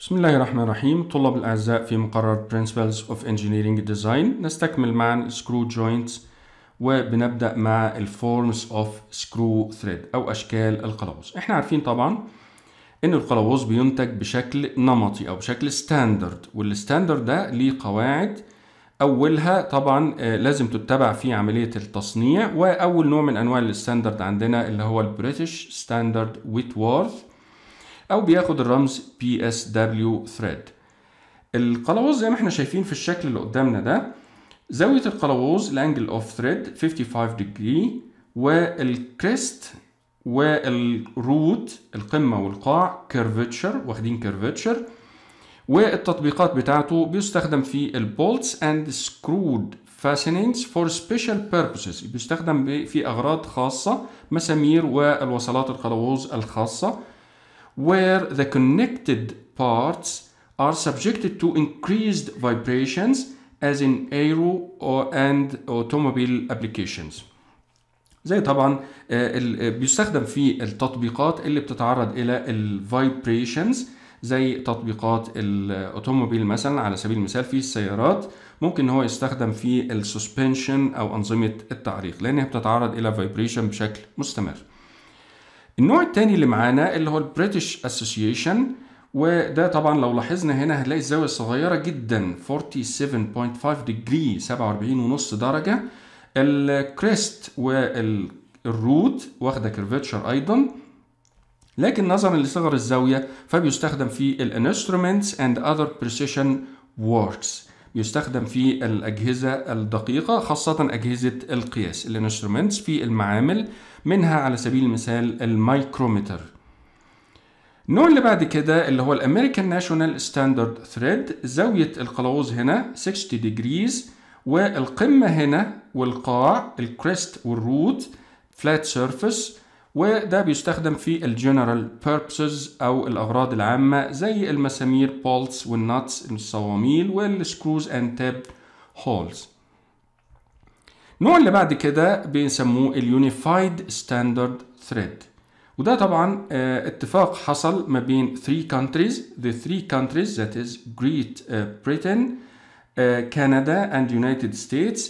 بسم الله الرحمن الرحيم طلاب الأعزاء في مقرر Principles of Engineering Design نستكمل معا Screw Joints وبنبدأ مع Forms of Screw Thread أو أشكال القلاوز إحنا عارفين طبعا إن القلاوز بينتج بشكل نمطي أو بشكل ستاندرد والستاندرد ده ليه قواعد أولها طبعا لازم تتبع في عملية التصنيع وأول نوع من أنواع الستاندرد عندنا اللي هو البريتش ستاندرد ويتوارث أو بياخد الرمز PSW thread القلاوز زي ما احنا شايفين في الشكل اللي قدامنا ده زاوية القلاوز الانجل اوف ثريد 55 ديجري والكريست والروت القمة والقاع كيرفتشر واخدين كيرفتشر والتطبيقات بتاعته بيستخدم في البولتس اند سكرود فاسنينجز فور سبيشال بيربوسز بيستخدم في اغراض خاصه مسامير والوصلات القلاوز الخاصه where the connected parts are subjected to increased vibrations as in aero or and automobile applications زي طبعا آه، آه، بيستخدم في التطبيقات اللي بتتعرض الى الفايبريشنز زي تطبيقات الاوتوموبيل مثلا على سبيل المثال في السيارات ممكن ان هو يستخدم في السسبنشن او انظمه التعريق لانها بتتعرض الى فايبريشن بشكل مستمر النوع الثاني اللي معانا اللي هو البريتش اسوسيشن وده طبعا لو لاحظنا هنا هنلاقي الزاويه صغيره جدا 47.5 ديجري 47.5 درجه الكريست والروت واخده كيرفيتشر ايضا لكن نظرا لصغر الزاويه فبيستخدم في الانسترومنتس اند اذر بريسيشن وركس يستخدم في الأجهزة الدقيقة خاصة أجهزة القياس الانسترومنتس في المعامل منها على سبيل المثال المايكرومتر النوع اللي بعد كده اللي هو الامريكان ناشونال ستاندرد ثريد زاوية القلاوز هنا 60 ديجريز والقمة هنا والقاع الكريست والروت فلات سيرفيس وده بيستخدم في الجنرال بيربسز او الاغراض العامه زي المسامير بولتس والناتس الصواميل والسكروز اند تاب هولز النوع اللي بعد كده بيسموه اليونيفايد ستاندرد ثريد وده طبعا آه، اتفاق حصل ما بين 3 countries the 3 countries that is Great آه، Britain آه، Canada and United States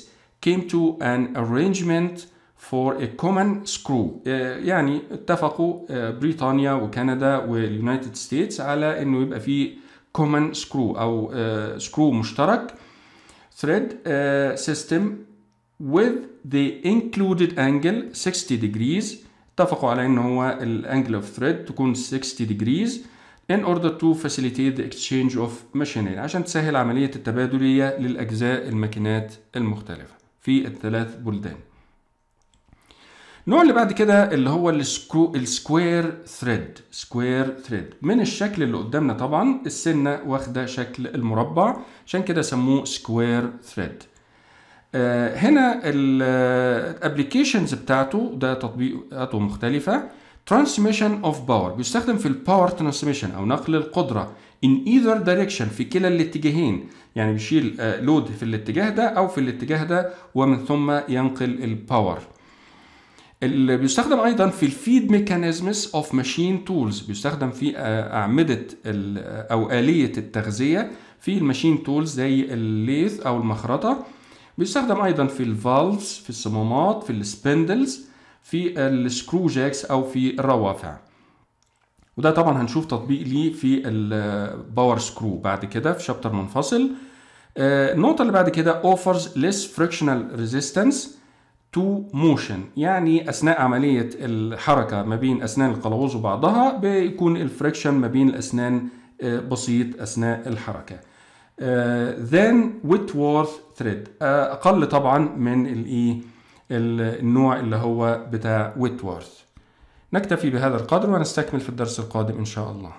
came to an arrangement for a common screw uh, يعني اتفقوا uh, بريطانيا وكندا واليونايتد ستيتس على انه يبقى في common screw او uh, screw مشترك thread system with the included angle 60 degrees اتفقوا على ان هو الانجل اوف thread تكون 60 degrees in order to facilitate the exchange of machinery عشان تسهل عملية التبادلية للأجزاء الماكينات المختلفة في الثلاث بلدان النوع اللي بعد كده اللي هو السكو السكوير ثريد سكوير ثريد من الشكل اللي قدامنا طبعا السنه واخده شكل المربع عشان كده سموه سكوير ثريد آه، هنا الابلكيشنز بتاعته ده تطبيقاته مختلفه ترانسميشن اوف باور بيستخدم في الباور ترانسميشن او نقل القدره ان ايذر دايركشن في كلا الاتجاهين يعني بيشيل لود آه، في الاتجاه ده او في الاتجاه ده ومن ثم ينقل الباور اللي بيستخدم ايضا في الفيد ميكانيزمز اوف ماشين تولز بيستخدم في آه، اعمده او اليه التغذيه في الماشين تولز زي الليث او المخرطه بيستخدم ايضا في الفالفز في الصمامات في السبندلز في السكرو جاكس او في الروافع وده طبعا هنشوف تطبيق ليه في الباور سكرو بعد كده في شابتر منفصل آه، النقطه اللي بعد كده offers less frictional resistance تو موشن يعني اثناء عمليه الحركه ما بين اسنان القلاوز وبعضها بيكون الفريكشن ما بين الاسنان آه، بسيط اثناء الحركه ويت وورث ثريد اقل طبعا من الايه e، النوع اللي هو بتاع وورث نكتفي بهذا القدر ونستكمل في الدرس القادم ان شاء الله